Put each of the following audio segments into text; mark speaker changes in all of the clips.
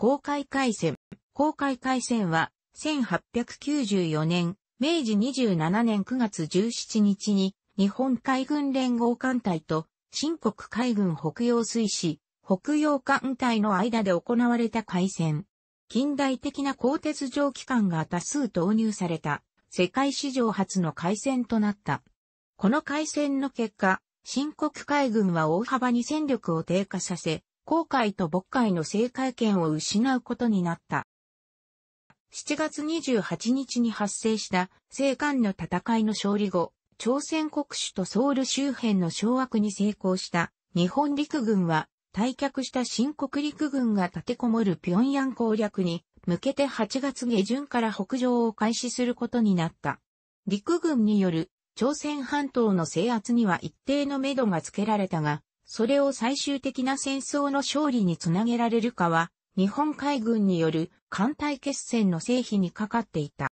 Speaker 1: 公開海戦。公開海戦は、1894年、明治27年9月17日に、日本海軍連合艦隊と、新国海軍北洋水師、北洋艦隊の間で行われた海戦。近代的な鋼鉄蒸気艦が多数投入された、世界史上初の海戦となった。この海戦の結果、新国海軍は大幅に戦力を低下させ、航海と渤海の制海権を失うことになった。7月28日に発生した青函の戦いの勝利後、朝鮮国主とソウル周辺の掌握に成功した日本陸軍は退却した新国陸軍が立てこもる平壌攻略に向けて8月下旬から北上を開始することになった。陸軍による朝鮮半島の制圧には一定の目処がつけられたが、それを最終的な戦争の勝利につなげられるかは、日本海軍による艦隊決戦の成否にかかっていた。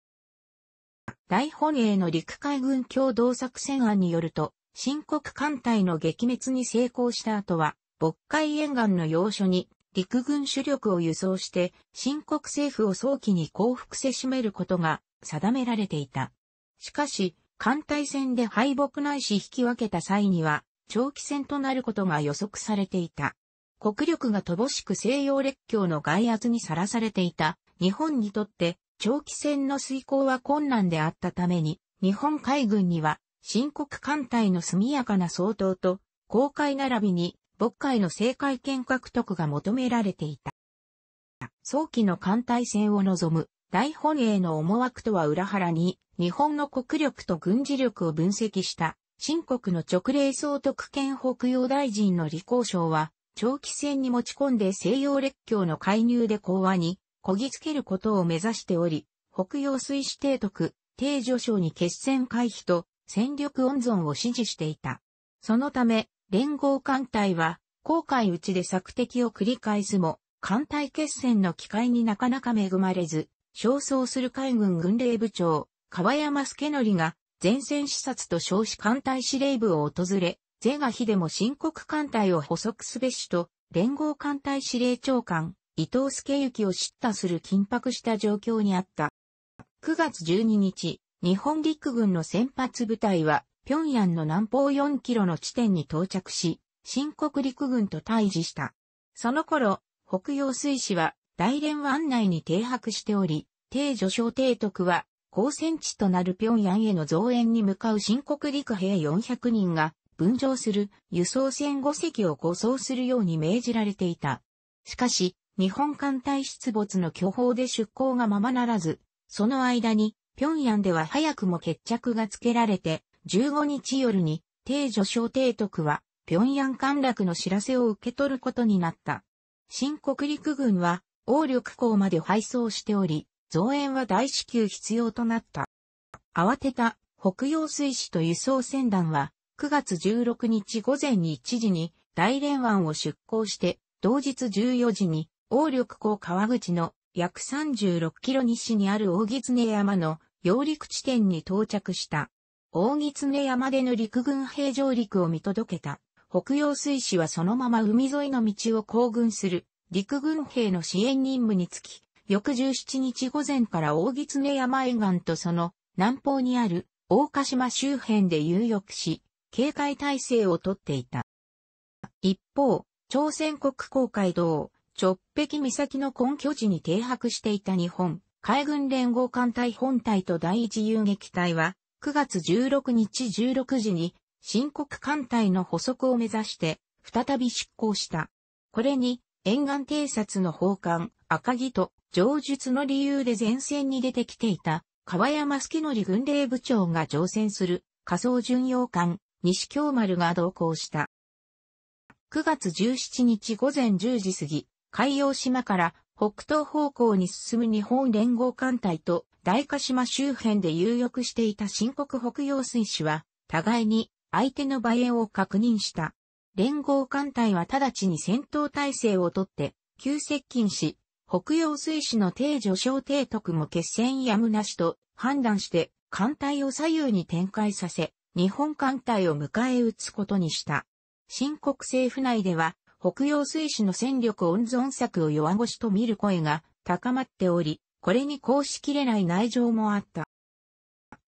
Speaker 1: 大本営の陸海軍共同作戦案によると、新国艦隊の撃滅に成功した後は、渤海沿岸の要所に陸軍主力を輸送して、新国政府を早期に降伏せしめることが定められていた。しかし、艦隊戦で敗北ないし引き分けた際には、長期戦となることが予測されていた。国力が乏しく西洋列強の外圧にさらされていた日本にとって長期戦の遂行は困難であったために日本海軍には深刻艦隊の速やかな総統と公海並びに渤海の政界権獲得が求められていた。早期の艦隊戦を望む大本営の思惑とは裏腹に日本の国力と軍事力を分析した新国の直令総督兼北洋大臣の李光省は、長期戦に持ち込んで西洋列強の介入で講和に、こぎつけることを目指しており、北洋水師提督、定助省に決戦回避と戦力温存を指示していた。そのため、連合艦隊は、航海内で索敵を繰り返すも、艦隊決戦の機会になかなか恵まれず、焦燥する海軍軍令部長、川山助則が前線視察と少子艦隊司令部を訪れ、是が非でも深刻艦隊を補足すべしと、連合艦隊司令長官、伊藤助幸を叱咤する緊迫した状況にあった。9月12日、日本陸軍の先発部隊は、平壌の南方4キロの地点に到着し、新国陸軍と対峙した。その頃、北洋水師は大連湾内に停泊しており、帝女小帝徳は高戦地となる平壌への増援に向かう新国陸兵400人が分譲する輸送船5隻を護送するように命じられていた。しかし、日本艦隊出没の巨峰で出港がままならず、その間に、平壌では早くも決着がつけられて、15日夜に、定女小帝徳は、平壌陥落の知らせを受け取ることになった。新国陸軍は、王力港まで配送しており、増援は大至急必要となった。慌てた北洋水師と輸送船団は9月16日午前に1時に大連湾を出港して同日14時に王緑港川口の約36キロ西にある大狐山の揚陸地点に到着した。大狐山での陸軍兵上陸を見届けた。北洋水師はそのまま海沿いの道を行軍する陸軍兵の支援任務につき、翌17日午前から大狐山沿岸とその南方にある大鹿島周辺で遊浴し、警戒態勢をとっていた。一方、朝鮮国公海道、直壁岬の根拠地に停泊していた日本、海軍連合艦隊本隊と第一遊撃隊は、9月16日16時に、新国艦隊の捕捉を目指して、再び出港した。これに、沿岸偵察の奉還、赤木と上述の理由で前線に出てきていた、川山助則軍令部長が乗船する仮想巡洋艦、西京丸が同行した。9月17日午前10時過ぎ、海洋島から北東方向に進む日本連合艦隊と大鹿島周辺で有力していた新国北洋水師は、互いに相手の馬合を確認した。連合艦隊は直ちに戦闘態勢をとって、急接近し、北洋水師の定助小帝徳も決戦やむなしと判断して艦隊を左右に展開させ、日本艦隊を迎え撃つことにした。新国政府内では、北洋水師の戦力温存策を弱腰と見る声が高まっており、これに抗しきれない内情もあった。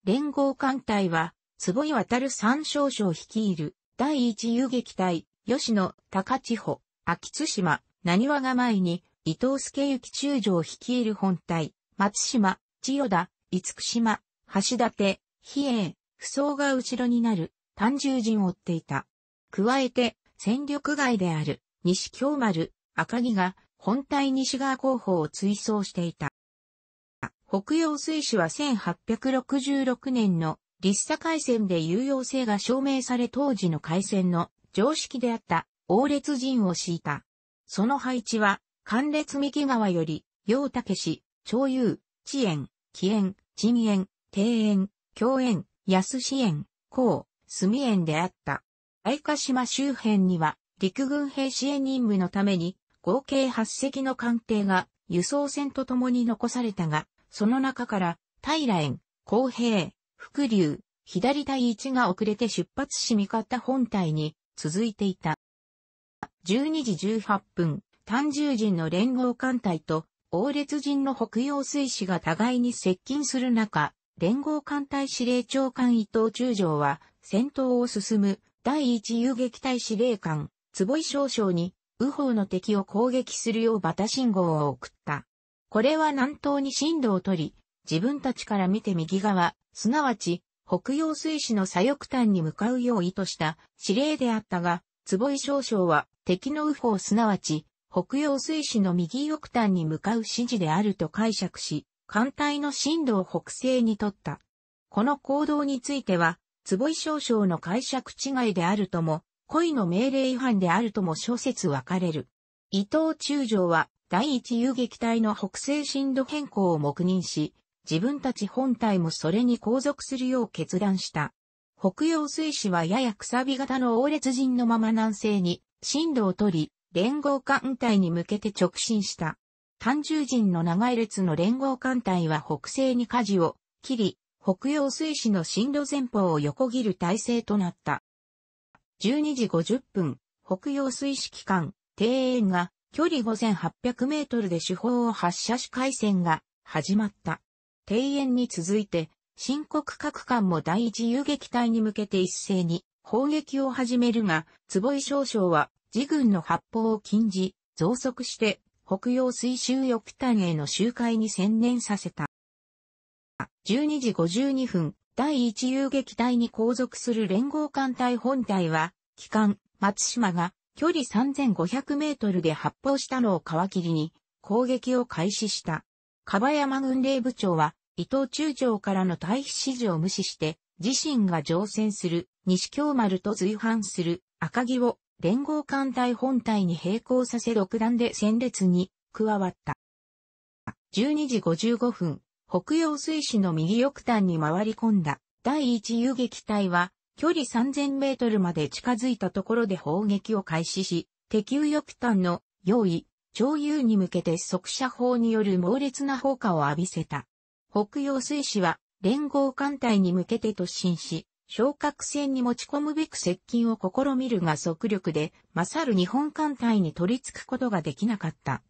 Speaker 1: 連合艦隊は、坪井渡る三少将率いる第一遊撃隊、吉野、高千穂、秋津島、何和が前に、伊藤助行中将率いる本隊、松島、千代田、五島、橋立、比叡、不相が後ろになる、単十陣を追っていた。加えて、戦力外である、西京丸、赤木が、本体西側候補を追走していた。北洋水師は1866年の立佐海戦で有用性が証明され当時の海戦の常識であった、王列陣を敷いた。その配置は関列右川より、陽武氏、長友、知園、起園、陳園、庭園、京園、安志園、甲、住園であった。愛華島周辺には、陸軍兵支援任務のために、合計8隻の艦艇が、輸送船と共に残されたが、その中から、平園、公平、福流、左第一が遅れて出発し味方本体に続いていた。12時18分、単獣人の連合艦隊と、王列人の北洋水師が互いに接近する中、連合艦隊司令長官伊藤中将は、戦闘を進む第一遊撃隊司令官、坪井少将に、右方の敵を攻撃するようバタ信号を送った。これは南東に進路を取り、自分たちから見て右側、すなわち、北洋水師の左翼端に向かうよう意図した司令であったが、坪井少将は敵の右方すなわち北洋水師の右翼端に向かう指示であると解釈し、艦隊の進路を北西に取った。この行動については、坪井少将の解釈違いであるとも、恋の命令違反であるとも諸説分かれる。伊藤中将は、第一遊撃隊の北西進路変更を黙認し、自分たち本体もそれに後続するよう決断した。北洋水師はややくさび型の王列陣のまま南西に進路を取り、連合艦隊に向けて直進した。単獣人の長い列の連合艦隊は北西に舵を切り、北洋水師の進路前方を横切る体制となった。12時50分、北洋水師機関、庭園が距離5800メートルで手法を発射し回線が始まった。庭園に続いて、新国各艦も第一遊撃隊に向けて一斉に砲撃を始めるが、坪井少将は自軍の発砲を禁じ、増速して北洋水州翼端への周回に専念させた。12時52分、第一遊撃隊に後続する連合艦隊本隊は、機関、松島が距離3500メートルで発砲したのを皮切りに攻撃を開始した。樺山軍令部長は伊藤中将からの退避指示を無視して自身が乗船する西京丸と随伴する赤城を連合艦隊本体に並行させ独断で戦列に加わった。12時55分、北洋水師の右翼端に回り込んだ第一遊撃隊は距離3000メートルまで近づいたところで砲撃を開始し、敵右翼端の用意、潮流に向けて速射砲による猛烈な砲火を浴びせた。北洋水師は連合艦隊に向けて突進し、昇格戦に持ち込むべく接近を試みるが速力で、勝る日本艦隊に取り付くことができなかった。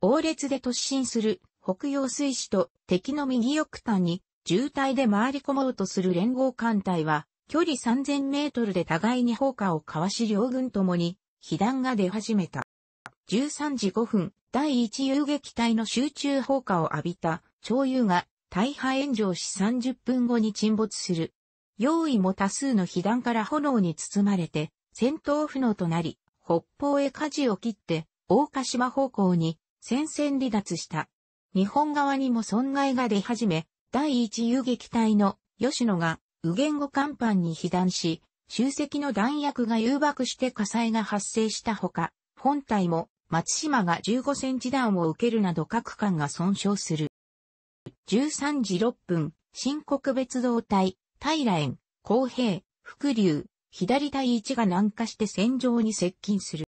Speaker 1: 王列で突進する北洋水師と敵の右翼端に渋滞で回り込もうとする連合艦隊は、距離3000メートルで互いに砲火を交わし両軍ともに、被弾が出始めた。13時5分、第1遊撃隊の集中砲火を浴びた、潮遊が大破炎上し30分後に沈没する。用意も多数の被弾から炎に包まれて、戦闘不能となり、北方へ舵を切って、大鹿島方向に戦線離脱した。日本側にも損害が出始め、第一遊撃隊の吉野が右言語甲板に被弾し、集積の弾薬が誘爆して火災が発生したほか、本体も松島が15センチ弾を受けるなど各艦が損傷する。13時6分、新国別動隊、平円、公平、伏流、左対一が南下して戦場に接近する。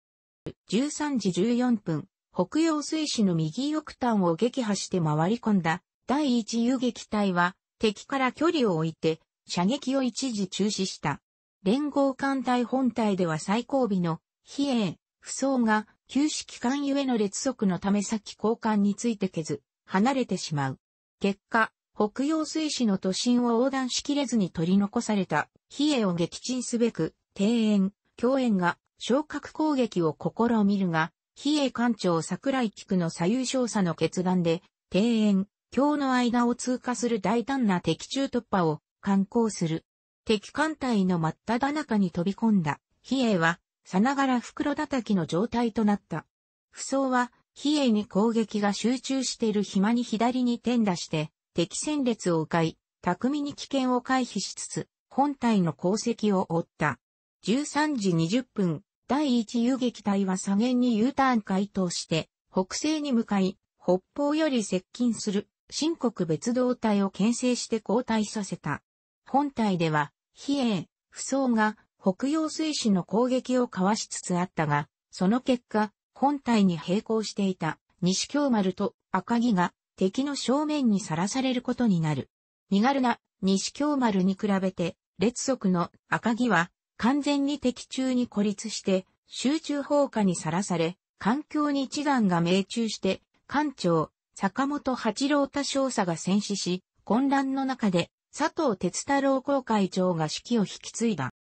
Speaker 1: 13時14分、北洋水師の右翼端を撃破して回り込んだ第一遊撃隊は敵から距離を置いて射撃を一時中止した。連合艦隊本隊では最後尾の飛影、不走が旧式艦ゆえの列速のため先交換についてけず、離れてしまう。結果、北洋水市の都心を横断しきれずに取り残された、比叡を撃沈すべく、庭園、共園が、昇格攻撃を試みるが、比叡艦長桜井菊の左右少佐の決断で、庭園、京の間を通過する大胆な敵中突破を、観光する。敵艦隊の真っ只中に飛び込んだ、比叡は、さながら袋叩きの状態となった。不装は、比叡に攻撃が集中している暇に左に転打して、敵戦列を迂回、巧みに危険を回避しつつ、本隊の功績を追った。13時20分、第一遊撃隊は左舷に U ターン回答して、北西に向かい、北方より接近する、新国別動隊を牽制して交代させた。本隊では、比叡、不相が北洋水師の攻撃をかわしつつあったが、その結果、本隊に並行していた西京丸と赤木が敵の正面にさらされることになる。身軽な西京丸に比べて、列足の赤木は完全に敵中に孤立して、集中砲火にさらされ、環境に一丸が命中して、艦長、坂本八郎太少佐が戦死し、混乱の中で、佐藤哲太郎公会長が指揮を引き継いだ。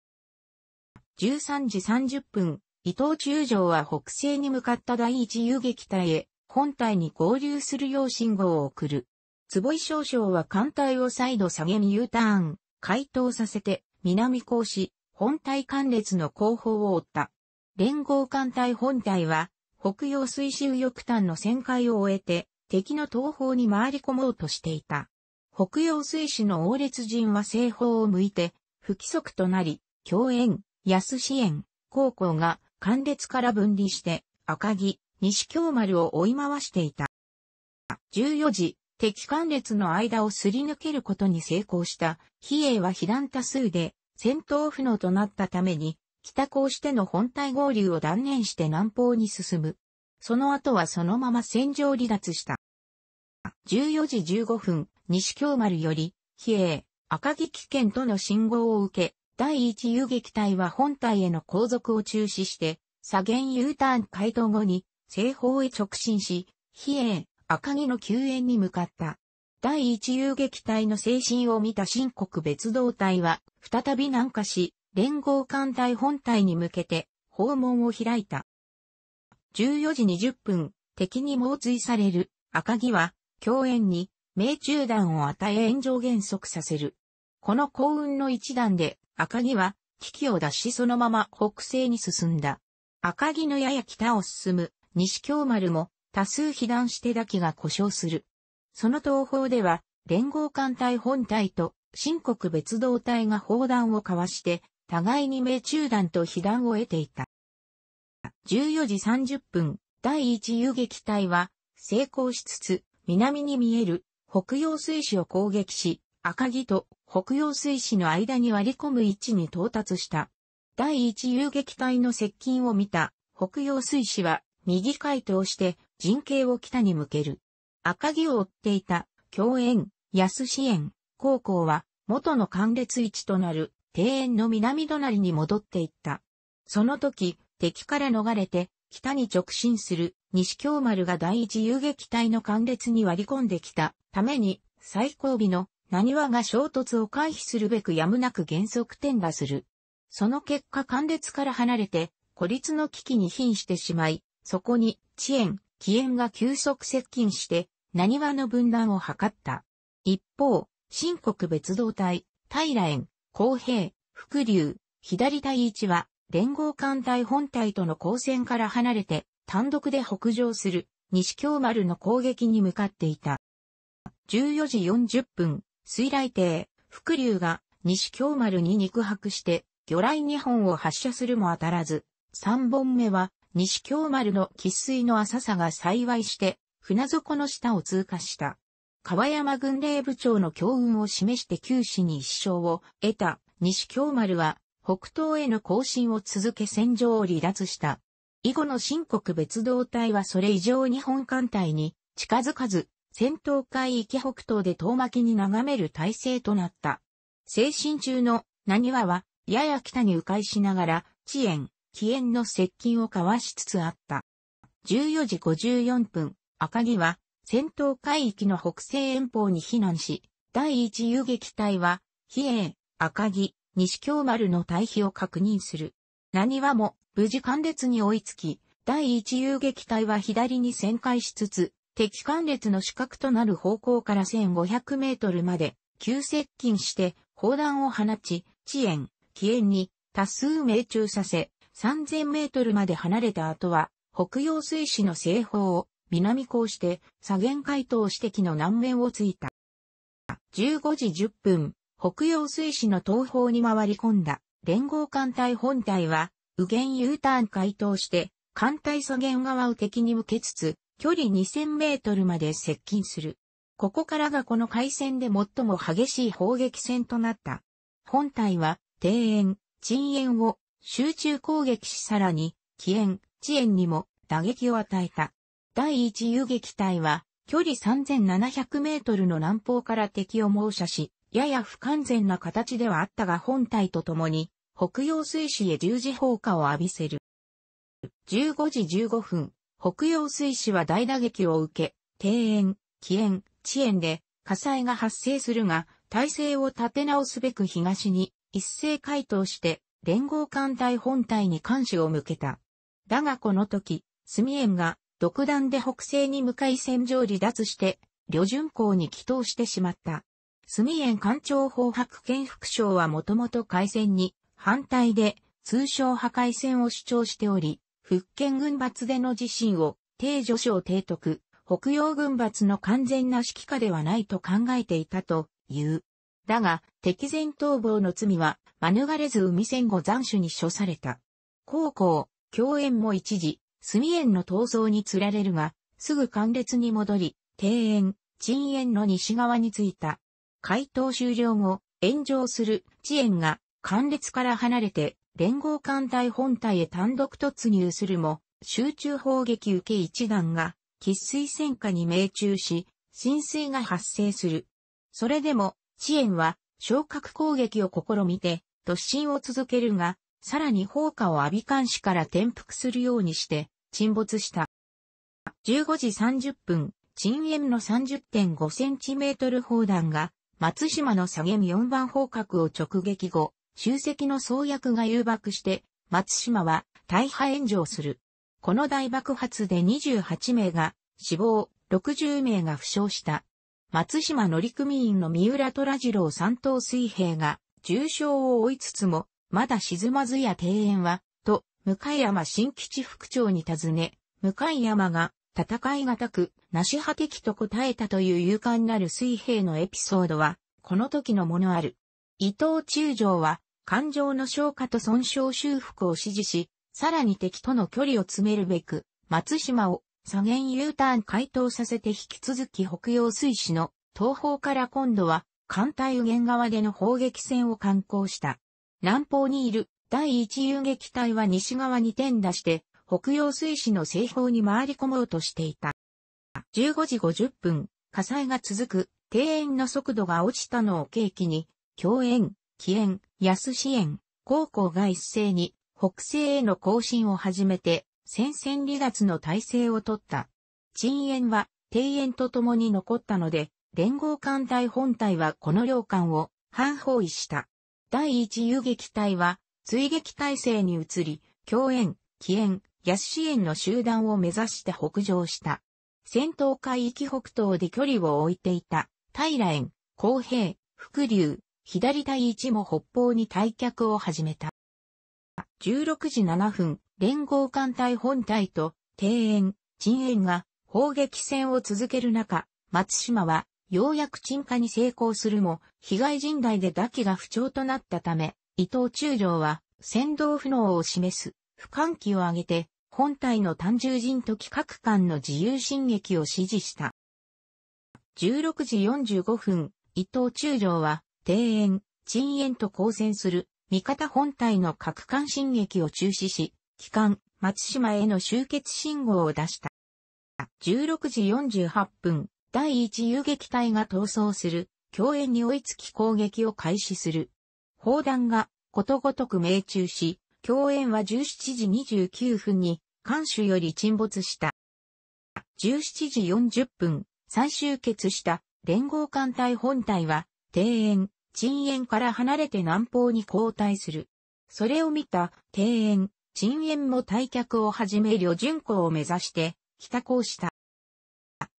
Speaker 1: 13時30分、伊藤中将は北西に向かった第一遊撃隊へ本体に合流するよう信号を送る。坪井少将は艦隊を再度下げに U ターン、回答させて、南港子、本体艦列の後方を追った。連合艦隊本体は、北洋水右翼端の旋回を終えて、敵の東方に回り込もうとしていた。北洋水師の王列陣は西方を向いて、不規則となり、共演、安支援、高校が、艦列から分離して、赤木、西京丸を追い回していた。14時、敵艦列の間をすり抜けることに成功した、比叡は被弾多数で、戦闘不能となったために、北港しての本体合流を断念して南方に進む。その後はそのまま戦場離脱した。14時15分、西京丸より、比叡、赤危険との信号を受け、第一遊撃隊は本隊への後続を中止して、左舷 U ターン回答後に、西方へ直進し、比叡、赤城の救援に向かった。第一遊撃隊の精神を見た新国別動隊は、再び南下し、連合艦隊本隊に向けて、訪問を開いた。14時20分、敵に猛追される、赤城は、共演に、命中弾を与え炎上減速させる。この幸運の一弾で、赤城は、危機を脱しそのまま北西に進んだ。赤城のやや北を進む西京丸も多数被弾してだけが故障する。その東方では、連合艦隊本隊と新国別動隊が砲弾を交わして、互いに命中弾と被弾を得ていた。14時30分、第一遊撃隊は、成功しつつ、南に見える北洋水士を攻撃し、赤城と北洋水士の間に割り込む位置に到達した。第一遊撃隊の接近を見た北洋水士は右回答して陣形を北に向ける。赤城を追っていた、共演、安支援、高校は、元の関列位置となる、庭園の南隣に戻っていった。その時、敵から逃れて、北に直進する、西京丸が第一遊撃隊の関列に割り込んできたために、最後尾の、何話が衝突を回避するべくやむなく原則転打する。その結果関列から離れて、孤立の危機に瀕してしまい、そこに、遅延、起延が急速接近して、何話の分断を図った。一方、新国別動隊、平円、公平、福流、左対一は、連合艦隊本隊との交戦から離れて、単独で北上する、西京丸の攻撃に向かっていた。14時40分、水雷艇、福流が、西京丸に肉薄して、魚雷2本を発射するも当たらず、3本目は、西京丸の喫水の浅さが幸いして、船底の下を通過した。川山軍令部長の強運を示して九死に一生を得た西京丸は、北東への行進を続け戦場を離脱した。以後の新国別動隊はそれ以上日本艦隊に近づかず、戦闘海域北東で遠巻きに眺める体制となった。精神中の何話は、やや北に迂回しながら、遅延、起縁の接近を交わしつつあった。14時54分、赤城は戦闘海域の北西遠方に避難し、第一遊撃隊は、比叡、赤城、西京丸の退避を確認する。何はも無事艦列に追いつき、第一遊撃隊は左に旋回しつつ、敵艦列の死角となる方向から1500メートルまで急接近して砲弾を放ち、遅延、起延に多数命中させ、3000メートルまで離れた後は、北洋水市の西方を南港して、左舷海島指摘の南面をついた。15時10分、北洋水市の東方に回り込んだ連合艦隊本隊は、右舷 U ターン回答して、艦隊左舷側を敵に向けつつ、距離2000メートルまで接近する。ここからがこの海戦で最も激しい砲撃戦となった。本隊は、庭園、鎮園を集中攻撃しさらに、起炎、遅延にも打撃を与えた。第一遊撃隊は、距離3700メートルの南方から敵を猛射し、やや不完全な形ではあったが本隊と共に、北洋水師へ十字砲火を浴びせる。15時15分、北洋水師は大打撃を受け、庭園、起園、遅延で火災が発生するが、体勢を立て直すべく東に一斉回答して連合艦隊本体に監視を向けた。だがこの時、スミエが独断で北西に向かい戦場離脱して、旅順港に帰投してしまった。スミエン艦長法白剣副将はもともと海戦に反対で通称破壊戦を主張しており、福建軍閥での自身を、定助手提督、北洋軍閥の完全な指揮下ではないと考えていたという。だが、敵前逃亡の罪は、免れず海戦後残首に処された。高校、共演も一時、墨園の闘争に釣られるが、すぐ関列に戻り、庭園、鎮園の西側に着いた。回答終了後、炎上する地園が関列から離れて連合艦隊本体へ単独突入するも、集中砲撃受け一団が、喫水戦火に命中し、浸水が発生する。それでも、支援は、昇格攻撃を試みて、突進を続けるが、さらに砲火を阿鼻監視から転覆するようにして、沈没した。15時30分、沈炎の30.5センチメートル砲弾が、松島のげ舷4番砲角を直撃後、集積の創薬が誘爆して、松島は大破炎上する。この大爆発で28名が死亡、60名が負傷した。松島乗組員の三浦虎次郎三等水兵が重傷を負いつつも、まだ沈まずや庭園は、と、向山新基地副長に尋ね、向山が、戦いがたく、なし果てきと答えたという勇敢なる水兵のエピソードは、この時のものある。伊藤中将は、感情の消化と損傷修復を指示し、さらに敵との距離を詰めるべく、松島を左舷 U ターン解凍させて引き続き北洋水師の東方から今度は艦隊右舷側での砲撃戦を観光した。南方にいる第一遊撃隊は西側に転出して北洋水師の西方に回り込もうとしていた。15時50分、火災が続く、庭園の速度が落ちたのを契機に、共演、起園、安支援、高校が一斉に北西への行進を始めて、戦線離脱の体制を取った。鎮炎は、庭園と共に残ったので、連合艦隊本隊はこの領艦を反包囲した。第一遊撃隊は、追撃体制に移り、共演、起園、安支援の集団を目指して北上した。戦闘海域北東で距離を置いていた、平園、公平、福流、左第一も北方に退却を始めた。16時7分、連合艦隊本隊と、庭園、鎮園が砲撃戦を続ける中、松島は、ようやく鎮火に成功するも、被害甚大で打機が不調となったため、伊藤中将は、先導不能を示す、不換気を挙げて、本体の単獣人と企画艦の自由進撃を指示した。16時45分、伊藤中将は、庭園、鎮園と交戦する味方本体の核艦進撃を中止し、機関、松島への集結信号を出した。16時48分、第1遊撃隊が逃走する、共演に追いつき攻撃を開始する。砲弾がことごとく命中し、共演は17時29分に、艦首より沈没した。17時40分、再集結した連合艦隊本体は、庭園、鎮炎から離れて南方に後退する。それを見た庭園、鎮炎も退却をはじめ旅順港を目指して北をした。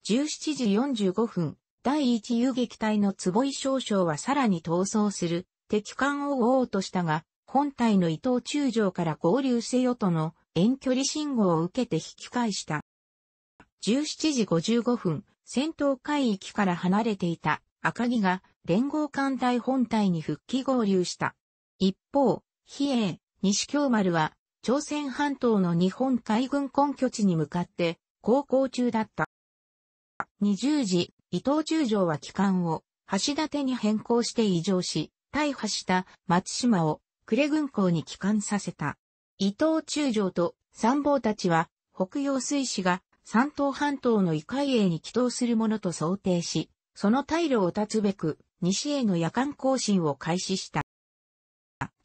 Speaker 1: 17時45分、第一遊撃隊の坪井少将はさらに逃走する敵艦を追おうとしたが、本隊の伊藤中将から合流せよとの遠距離信号を受けて引き返した。17時55分、戦闘海域から離れていた赤城が連合艦隊本体に復帰合流した。一方、比叡、西京丸は、朝鮮半島の日本海軍根拠地に向かって、航行中だった。20時、伊藤中将は機関を、橋立に変更して移乗し、大破した松島を、呉軍港に帰還させた。伊藤中将と参謀たちは、北洋水師が、山東半島の異界へに帰投するものと想定し、その退路を断つべく、西への夜間行進を開始した。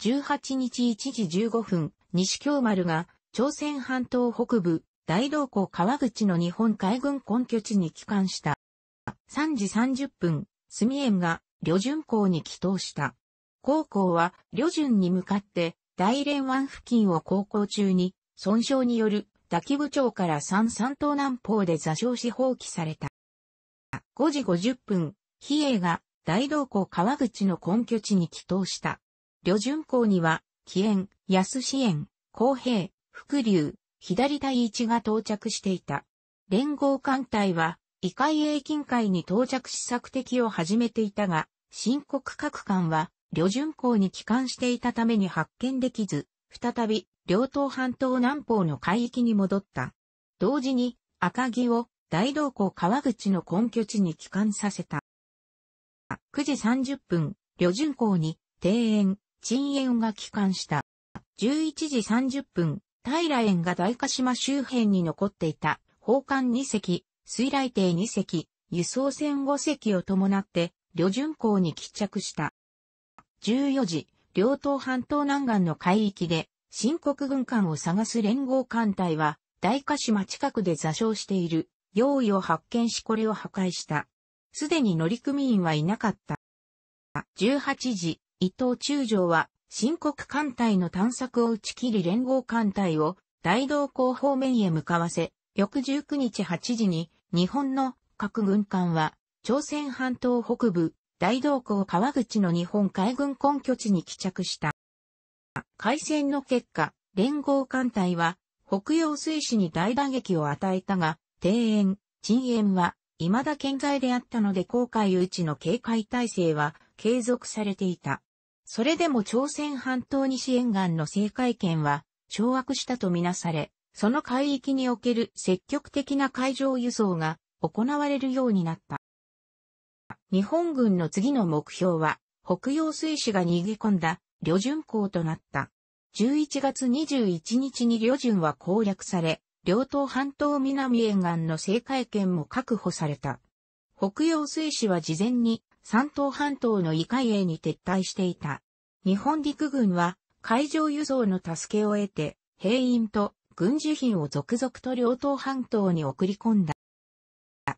Speaker 1: 18日1時15分、西京丸が、朝鮮半島北部、大道港川口の日本海軍根拠地に帰還した。3時30分、墨園が、旅順港に帰島した。高校は、旅順に向かって、大連湾付近を航行中に、損傷による、滝部長から三三島南方で座礁し放棄された。5時50分、比叡が大道港川口の根拠地に帰投した。旅順港には、紀園、安支園、公平、福流、左第一が到着していた。連合艦隊は、異界英近海に到着し索敵を始めていたが、新国各艦は、旅順港に帰還していたために発見できず、再び、両島半島南方の海域に戻った。同時に、赤城を、大道港川口の根拠地に帰還させた。9時30分、旅順港に庭園、鎮園が帰還した。11時30分、平園が大鹿島周辺に残っていた、宝冠2隻、水雷艇2隻、輸送船5隻を伴って、旅順港に帰着した。14時、両島半島南岸の海域で、新国軍艦を探す連合艦隊は、大鹿島近くで座礁している用意を発見しこれを破壊した。すでに乗組員はいなかった。18時、伊藤中将は、新国艦隊の探索を打ち切り連合艦隊を大同港方面へ向かわせ、翌19日8時に日本の各軍艦は朝鮮半島北部大同港川口の日本海軍根拠地に帰着した。海戦の結果、連合艦隊は北洋水師に大打撃を与えたが、庭園、陳園は未だ健在であったので航海誘ちの警戒体制は継続されていた。それでも朝鮮半島西沿岸の制海権は掌握したとみなされ、その海域における積極的な海上輸送が行われるようになった。日本軍の次の目標は、北洋水師が逃げ込んだ旅順港となった。11月21日に旅順は攻略され、両島半島南沿岸の制海権も確保された。北洋水師は事前に山東半島の異海営に撤退していた。日本陸軍は海上輸送の助けを得て、兵員と軍需品を続々と両島半島に送り込んだ。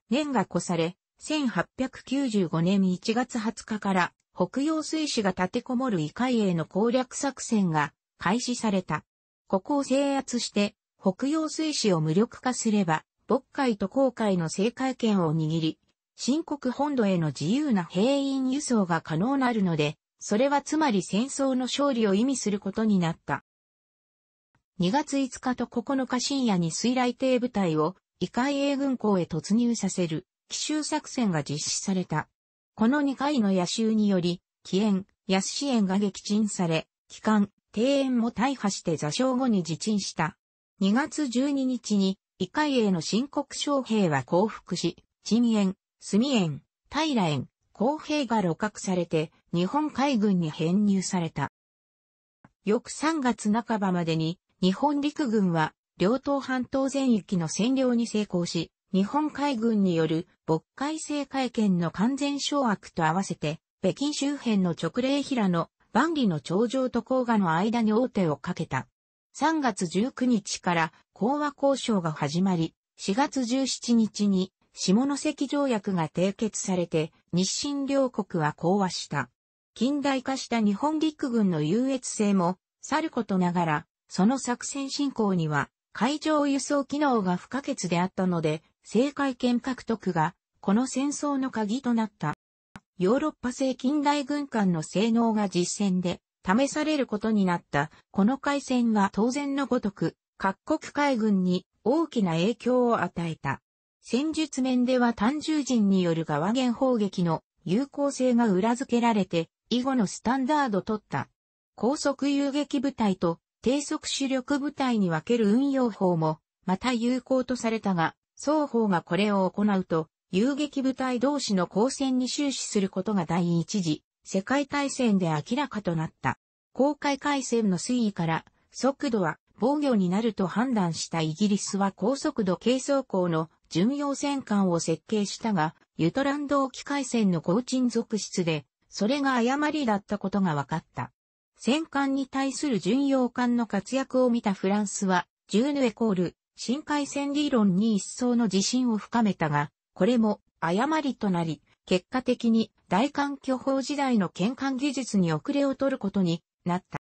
Speaker 1: 年が越され、1895年1月20日から北洋水師が立てこもる異海営の攻略作戦が開始された。ここを制圧して北洋水師を無力化すれば、渤海と航海の制海権を握り、新国本土への自由な兵員輸送が可能なるので、それはつまり戦争の勝利を意味することになった。2月5日と9日深夜に水雷艇部隊を異海英軍港へ突入させる奇襲作戦が実施された。この2回の野襲により、起源、安支援が撃沈され、帰還、庭園も大破して座礁後に自沈した。2月12日に、異界への申告将兵は降伏し、陳炎、墨炎、平炎、公平が露獲されて、日本海軍に編入された。翌3月半ばまでに、日本陸軍は、両島半島全域の占領に成功し、日本海軍による渤海制海権の完全掌握と合わせて、北京周辺の直令平野、万里の頂上と黄河の間に大手をかけた。3月19日から講和交渉が始まり、4月17日に下関条約が締結されて日清両国は講和した。近代化した日本陸軍の優越性もさることながら、その作戦進行には海上輸送機能が不可欠であったので、政界権獲得がこの戦争の鍵となった。ヨーロッパ製近代軍艦の性能が実戦で試されることになったこの海戦は当然のごとく各国海軍に大きな影響を与えた。戦術面では単獣人による側弦砲撃の有効性が裏付けられて以後のスタンダード取った。高速遊撃部隊と低速主力部隊に分ける運用法もまた有効とされたが、双方がこれを行うと、遊撃部隊同士の交戦に終始することが第一次世界大戦で明らかとなった。公開回線の推移から、速度は防御になると判断したイギリスは高速度軽装甲の巡洋戦艦を設計したが、ユトランド沖海戦の後鎮続出で、それが誤りだったことが分かった。戦艦に対する巡洋艦の活躍を見たフランスは、ジューヌエコール、深海戦理論に一層の自信を深めたが、これも誤りとなり、結果的に大韓巨法時代の玄関技術に遅れを取ることになった。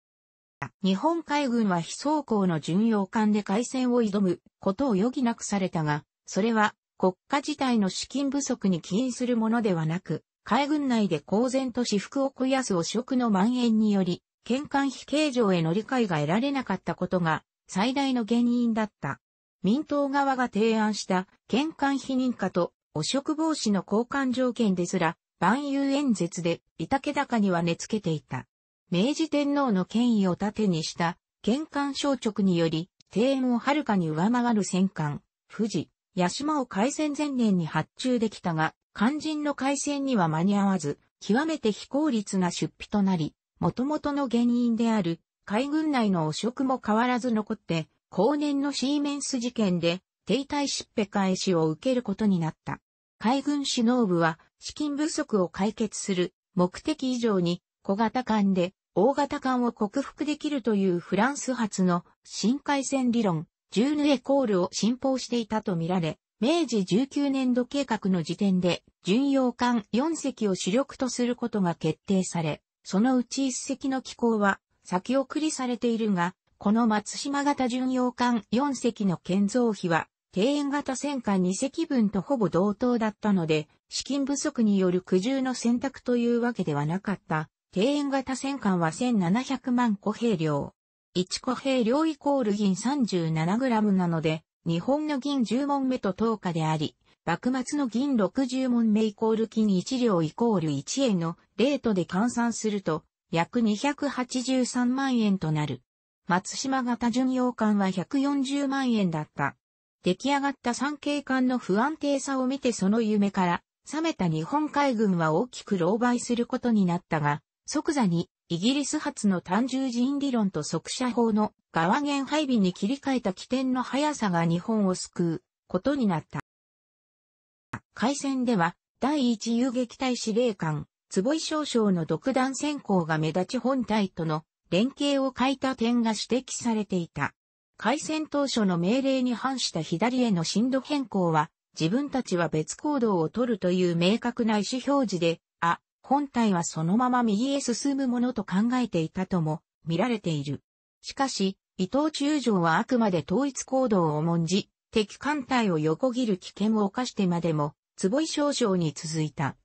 Speaker 1: 日本海軍は非装甲の巡洋艦で海戦を挑むことを余儀なくされたが、それは国家自体の資金不足に起因するものではなく、海軍内で公然と私服を肥やす汚職の蔓延により、県間非形状への理解が得られなかったことが最大の原因だった。民党側が提案した県間非認可と汚職防止の交換条件ですら、万有演説で、板け高には寝付けていた。明治天皇の権威を盾にした、玄関省直により、庭園を遥かに上回る戦艦、富士、八島を海戦前年に発注できたが、肝心の海戦には間に合わず、極めて非効率な出費となり、元々の原因である、海軍内の汚職も変わらず残って、後年のシーメンス事件で、停滞しっぺ返しを受けることになった。海軍首脳部は資金不足を解決する目的以上に小型艦で大型艦を克服できるというフランス発の深海戦理論、ジューヌエコールを信奉していたとみられ、明治19年度計画の時点で巡洋艦4隻を主力とすることが決定され、そのうち1隻の機構は先送りされているが、この松島型巡洋艦4隻の建造費は庭園型戦艦2隻分とほぼ同等だったので、資金不足による苦渋の選択というわけではなかった。庭園型戦艦は1700万個兵量。1個兵量イコール銀 37g なので、日本の銀10問目と等価であり、幕末の銀60問目イコール金1両イコール1円のレートで換算すると、約283万円となる。松島型巡洋艦は140万円だった。出来上がった産経艦の不安定さを見てその夢から、冷めた日本海軍は大きく狼狽することになったが、即座にイギリス発の単純人理論と速射法の側限配備に切り替えた起点の速さが日本を救うことになった。海戦では第一遊撃隊司令官、坪井少将の独断先行が目立ち本隊との連携を欠いた点が指摘されていた。開戦当初の命令に反した左への進路変更は、自分たちは別行動を取るという明確な意思表示で、あ、本体はそのまま右へ進むものと考えていたとも見られている。しかし、伊藤中将はあくまで統一行動を重んじ、敵艦隊を横切る危険を冒してまでも、坪井少将に続いた。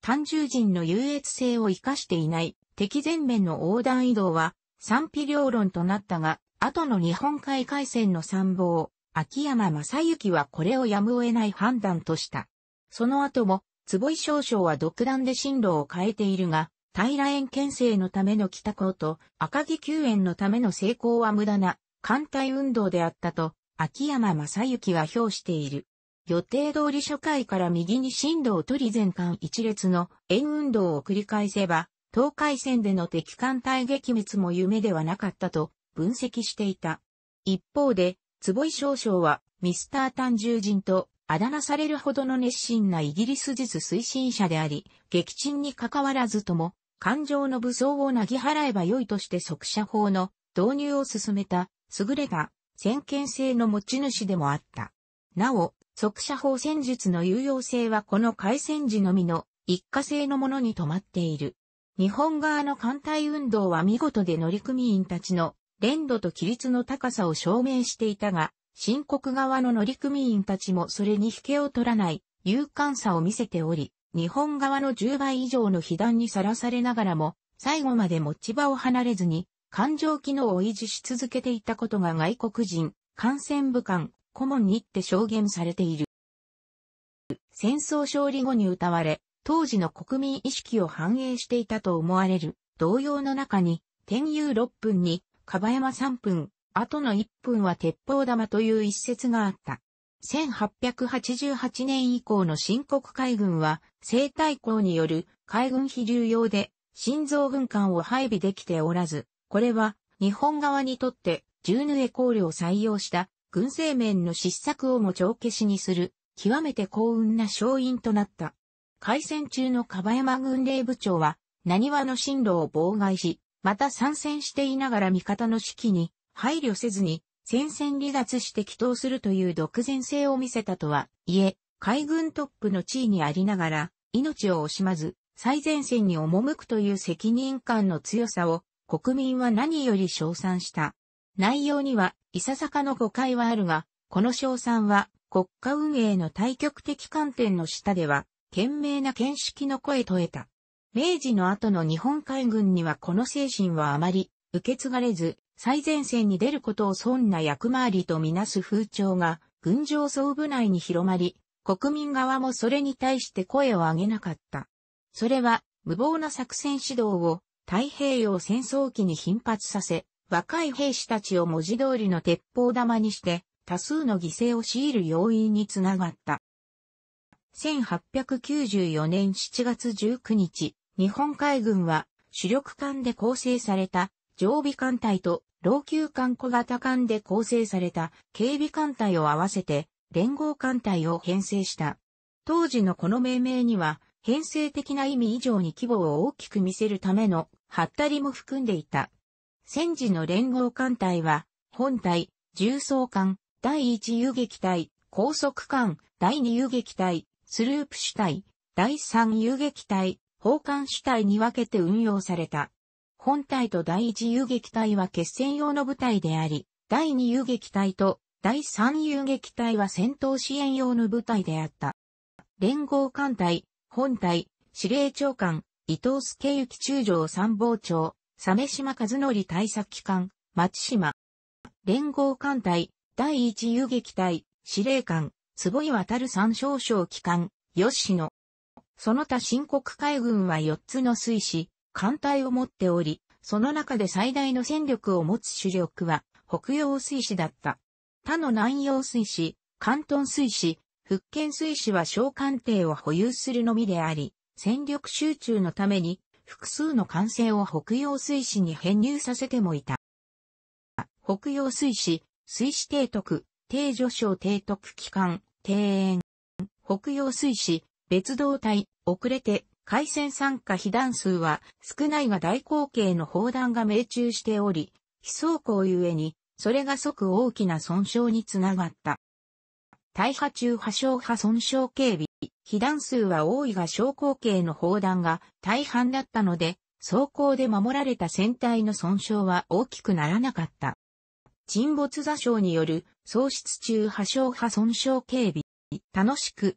Speaker 1: 単純人の優越性を生かしていない敵前面の横断移動は賛否両論となったが、後の日本海海戦の参謀、秋山正幸はこれをやむを得ない判断とした。その後も、坪井少将は独断で進路を変えているが、平円県政のための北港と赤木救援のための成功は無駄な艦隊運動であったと秋山正幸は評している。予定通り初回から右に進路を取り全艦一列の円運動を繰り返せば、東海戦での敵艦隊撃滅も夢ではなかったと分析していた。一方で、坪井少将は、ミスター単獣人と、あだ名されるほどの熱心なイギリス術推進者であり、撃沈に関わらずとも、感情の武装をなぎ払えば良いとして即射法の導入を進めた、優れた先見性の持ち主でもあった。なお、即射法戦術の有用性はこの回戦時のみの一過性のものに止まっている。日本側の艦隊運動は見事で乗組員たちの連度と規律の高さを証明していたが、新国側の乗組員たちもそれに引けを取らない勇敢さを見せており、日本側の10倍以上の被弾にさらされながらも、最後まで持ち場を離れずに、感情機能を維持し続けていたことが外国人、感染武官、顧問にって証言されている。戦争勝利後に歌われ、当時の国民意識を反映していたと思われる、同様の中に、天遊6分に、かばやま3分、あとの1分は鉄砲玉という一節があった。1888年以降の新国海軍は、西太港による海軍非流用で、心臓軍艦を配備できておらず、これは日本側にとってジヌエ考慮を採用した軍政面の失策をも帳消しにする極めて幸運な勝因となった。海戦中の樺山軍令部長は何話の進路を妨害し、また参戦していながら味方の指揮に配慮せずに戦線離脱して祈祷するという独善性を見せたとはいえ、海軍トップの地位にありながら命を惜しまず最前線に赴くという責任感の強さを国民は何より称賛した。内容にはいささかの誤解はあるが、この称賛は国家運営の対極的観点の下では、賢明な見識の声と得た。明治の後の日本海軍にはこの精神はあまり受け継がれず、最前線に出ることを損な役回りとみなす風潮が軍上総部内に広まり、国民側もそれに対して声を上げなかった。それは無謀な作戦指導を太平洋戦争期に頻発させ、若い兵士たちを文字通りの鉄砲玉にして多数の犠牲を強いる要因につながった。1894年7月19日、日本海軍は主力艦で構成された常備艦隊と老朽艦小型艦で構成された警備艦隊を合わせて連合艦隊を編成した。当時のこの命名には編成的な意味以上に規模を大きく見せるためのハッタリも含んでいた。戦時の連合艦隊は本隊、重装艦、第1遊撃隊、高速艦、第2遊撃隊、スループ主隊、第3遊撃隊、砲艦主体に分けて運用された。本隊と第一遊撃隊は決戦用の部隊であり、第二遊撃隊と第三遊撃隊は戦闘支援用の部隊であった。連合艦隊、本隊、司令長官、伊藤助幸中将参謀長、鮫島和則対策機関、松島。連合艦隊、第一遊撃隊、司令官、坪井渡る三少将機関、吉野。その他新国海軍は4つの水師、艦隊を持っており、その中で最大の戦力を持つ主力は北洋水師だった。他の南洋水師、関東水師、福建水師は小艦艇を保有するのみであり、戦力集中のために複数の艦船を北洋水師に編入させてもいた。北洋水師、水師提督、帝助省提督機関、庭園。北洋水師、別動隊、遅れて、海戦参加被弾数は少ないが大口径の砲弾が命中しており、非走行ゆえに、それが即大きな損傷につながった。大破中破傷破損傷警備、被弾数は多いが小口径の砲弾が大半だったので、走行で守られた船体の損傷は大きくならなかった。沈没座礁による喪失中破傷破損傷警備、楽しく